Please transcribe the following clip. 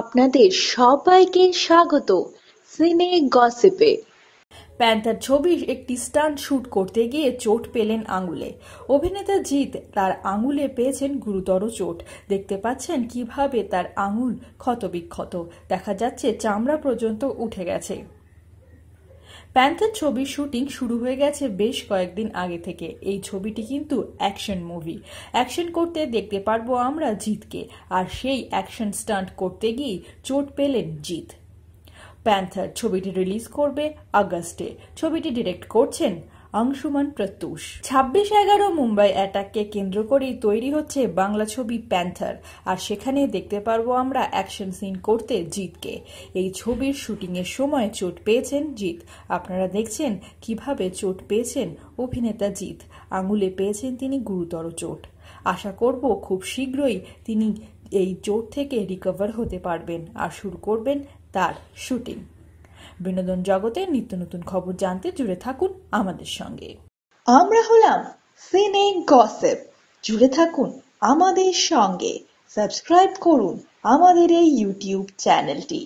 আপনাদের সবাইকে স্বাগত সিনে গসিপে প্যান্থার ছবির একটি স্টান্ট শ্যুট করতে গিয়ে চোট পেলেন আঙুলে অভিনেতা জিৎ তার আঙুলে পেয়েছেন গুরুতর চোট দেখতে পাচ্ছেন কিভাবে তার আঙুল ক্ষতবিক্ষত দেখা যাচ্ছে চামড়া পর্যন্ত উঠে গেছে প্যান্থার ছবির শুটিং শুরু হয়ে গেছে বেশ কয়েকদিন আগে থেকে এই ছবিটি কিন্তু অ্যাকশন মুভি অ্যাকশন করতে দেখতে পারবো আমরা জিতকে আর সেই অ্যাকশন স্টান্ট করতে গিয়ে চোট পেলেন জিৎ প্যান্থার ছবিটি রিলিজ করবে আগস্টে ছবিটি ডিরেক্ট করছেন অংশুমান প্রত্যুষ ছাব্বিশ এগারো মুম্বাই অ্যাটাককে কেন্দ্র করেই তৈরি হচ্ছে বাংলা ছবি প্যান্থার আর সেখানে দেখতে পারবো আমরা অ্যাকশন সিন করতে জিতকে এই ছবির শুটিংয়ের সময় চোট পেয়েছেন জিৎ আপনারা দেখছেন কিভাবে চোট পেয়েছেন অভিনেতা জিৎ আঙুলে পেয়েছেন তিনি গুরুতর চোট আশা করব খুব শীঘ্রই তিনি এই চোট থেকে রিকভার হতে পারবেন আর শুরু করবেন তার শুটিং বিনোদন জগতে নিত্য নতুন খবর জানতে জুড়ে থাকুন আমাদের সঙ্গে আমরা হলাম সিনে গসেপ জুড়ে থাকুন আমাদের সঙ্গে সাবস্ক্রাইব করুন আমাদের এই ইউটিউব চ্যানেলটি